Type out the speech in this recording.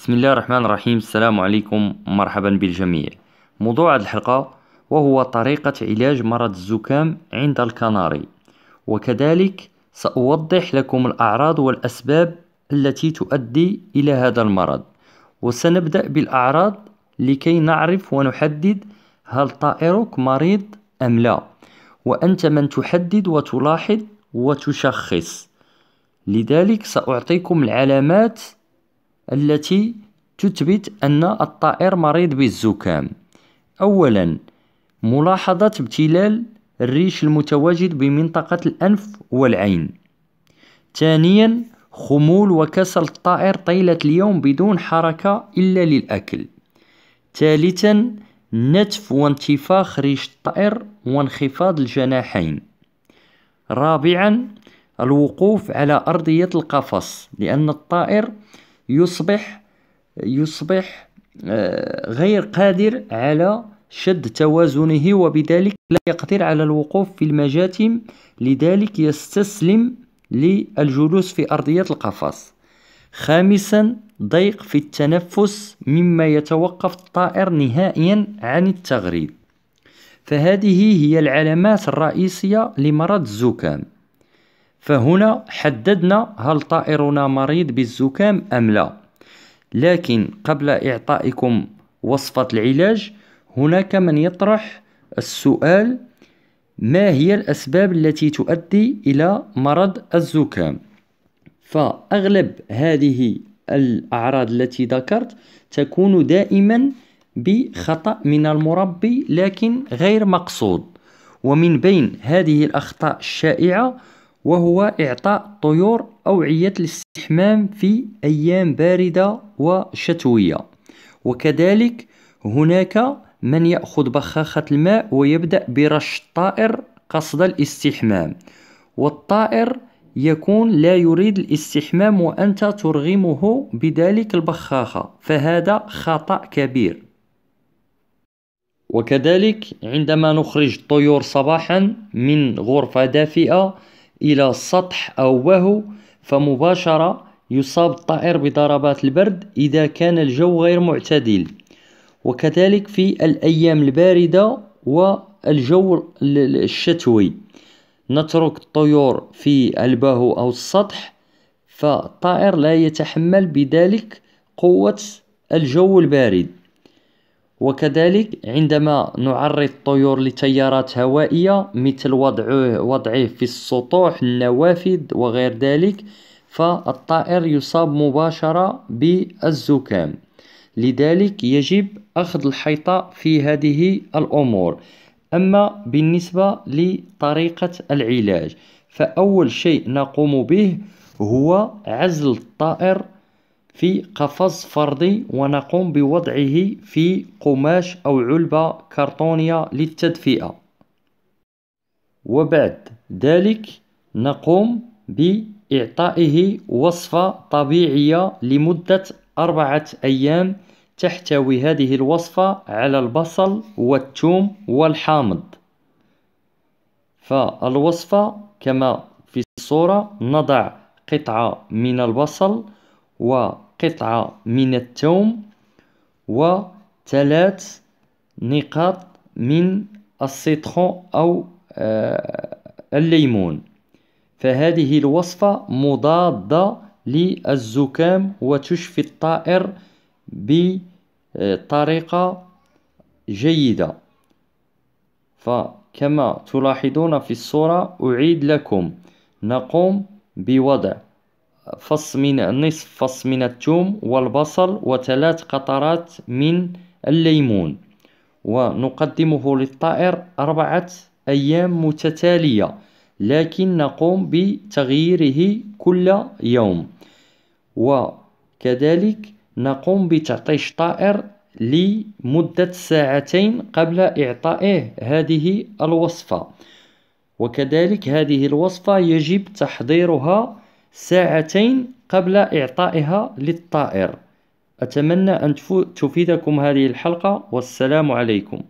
بسم الله الرحمن الرحيم السلام عليكم مرحبا بالجميع موضوع هذه الحلقة وهو طريقة علاج مرض الزكام عند الكناري وكذلك سأوضح لكم الأعراض والأسباب التي تؤدي إلى هذا المرض وسنبدأ بالأعراض لكي نعرف ونحدد هل طائرك مريض أم لا وأنت من تحدد وتلاحظ وتشخص لذلك سأعطيكم العلامات التي تثبت أن الطائر مريض بالزكام أولا ملاحظة ابتلال الريش المتواجد بمنطقة الأنف والعين ثانيا خمول وكسل الطائر طيلة اليوم بدون حركة إلا للأكل ثالثا نتف وانتفاخ ريش الطائر وانخفاض الجناحين رابعا الوقوف على أرضية القفص لأن الطائر يصبح يصبح آه، غير قادر على شد توازنه وبذلك لا يقدر على الوقوف في المجاتم لذلك يستسلم للجلوس في أرضية القفص خامسا ضيق في التنفس مما يتوقف الطائر نهائيا عن التغريد فهذه هي العلامات الرئيسية لمرض الزكام فهنا حددنا هل طائرنا مريض بالزكام أم لا لكن قبل إعطائكم وصفة العلاج هناك من يطرح السؤال ما هي الأسباب التي تؤدي إلى مرض الزكام فأغلب هذه الأعراض التي ذكرت تكون دائما بخطأ من المربي لكن غير مقصود ومن بين هذه الأخطاء الشائعة وهو إعطاء الطيور أوعية الاستحمام في أيام باردة وشتوية وكذلك هناك من يأخذ بخاخة الماء ويبدأ برش الطائر قصد الاستحمام والطائر يكون لا يريد الاستحمام وأنت ترغمه بذلك البخاخة فهذا خطأ كبير وكذلك عندما نخرج الطيور صباحا من غرفة دافئة إلى سطح أو وهو فمباشرة يصاب الطائر بضربات البرد إذا كان الجو غير معتدل وكذلك في الأيام الباردة والجو الشتوي نترك الطيور في الباهو أو السطح فالطائر لا يتحمل بذلك قوة الجو البارد وكذلك عندما نعرض الطيور لتيارات هوائية مثل وضعه, وضعه في السطوح النوافذ وغير ذلك فالطائر يصاب مباشرة بالزكام لذلك يجب أخذ الحيطة في هذه الأمور أما بالنسبة لطريقة العلاج فأول شيء نقوم به هو عزل الطائر في قفص فردي ونقوم بوضعه في قماش أو علبة كرتونية للتدفئة وبعد ذلك نقوم بإعطائه وصفة طبيعية لمدة أربعة أيام تحتوي هذه الوصفة على البصل والثوم والحامض فالوصفة كما في الصورة نضع قطعة من البصل وقطعة من الثوم وثلاث نقاط من السيترون أو آه، الليمون فهذه الوصفة مضادة للزكام وتشفي الطائر بطريقة جيدة فكما تلاحظون في الصورة أعيد لكم نقوم بوضع فص من نصف فص من الثوم والبصل وثلاث قطرات من الليمون ونقدمه للطائر أربعة أيام متتالية لكن نقوم بتغييره كل يوم وكذلك نقوم بتعطيش طائر لمدة ساعتين قبل إعطائه هذه الوصفة وكذلك هذه الوصفة يجب تحضيرها ساعتين قبل إعطائها للطائر أتمنى أن تفيدكم هذه الحلقة والسلام عليكم